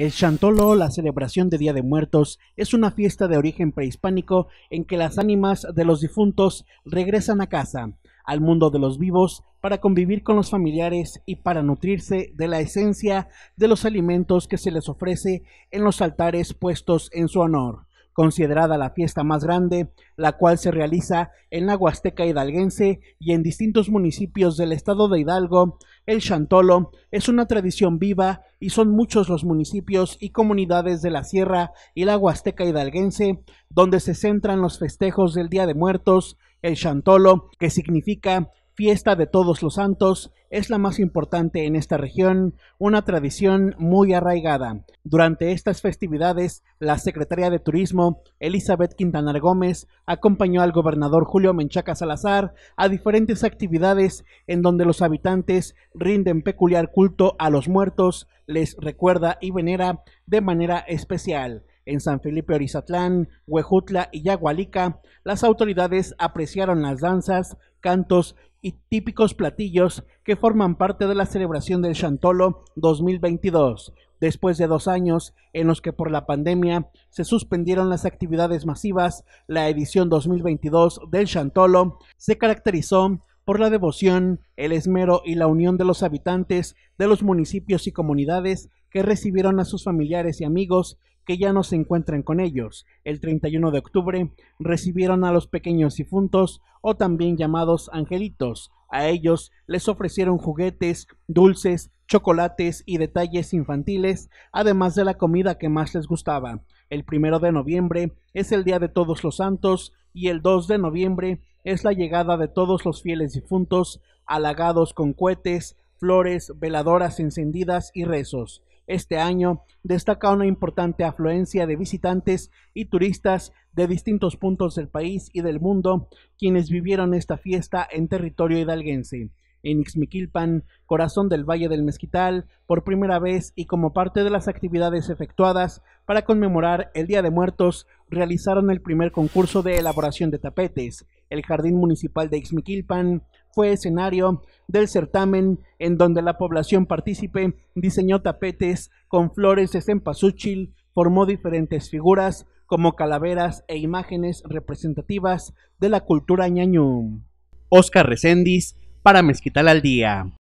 El Chantolo, la celebración de Día de Muertos, es una fiesta de origen prehispánico en que las ánimas de los difuntos regresan a casa, al mundo de los vivos, para convivir con los familiares y para nutrirse de la esencia de los alimentos que se les ofrece en los altares puestos en su honor considerada la fiesta más grande, la cual se realiza en la Huasteca hidalguense y en distintos municipios del estado de Hidalgo. El Chantolo es una tradición viva y son muchos los municipios y comunidades de la Sierra y la Huasteca hidalguense donde se centran los festejos del Día de Muertos, el Chantolo, que significa fiesta de todos los santos, es la más importante en esta región, una tradición muy arraigada. Durante estas festividades, la secretaria de Turismo, Elizabeth Quintanar Gómez, acompañó al gobernador Julio Menchaca Salazar a diferentes actividades en donde los habitantes rinden peculiar culto a los muertos, les recuerda y venera de manera especial. En San Felipe Orizatlán, Huejutla y Yagualica, las autoridades apreciaron las danzas, cantos y típicos platillos que forman parte de la celebración del Chantolo 2022, después de dos años en los que por la pandemia se suspendieron las actividades masivas, la edición 2022 del Chantolo se caracterizó por la devoción, el esmero y la unión de los habitantes de los municipios y comunidades que recibieron a sus familiares y amigos que ya no se encuentran con ellos. El 31 de octubre recibieron a los pequeños difuntos o también llamados angelitos. A ellos les ofrecieron juguetes, dulces, chocolates y detalles infantiles, además de la comida que más les gustaba. El 1 de noviembre es el Día de Todos los Santos y el 2 de noviembre es la llegada de todos los fieles difuntos, halagados con cohetes, flores, veladoras encendidas y rezos. Este año destaca una importante afluencia de visitantes y turistas de distintos puntos del país y del mundo, quienes vivieron esta fiesta en territorio hidalguense. En Ixmiquilpan, corazón del Valle del Mezquital, por primera vez y como parte de las actividades efectuadas para conmemorar el Día de Muertos, realizaron el primer concurso de elaboración de tapetes. El Jardín Municipal de Ixmiquilpan fue escenario del certamen en donde la población partícipe diseñó tapetes con flores de cempasúchil, formó diferentes figuras como calaveras e imágenes representativas de la cultura ñañú. Oscar Recendis para Mezquital al Día.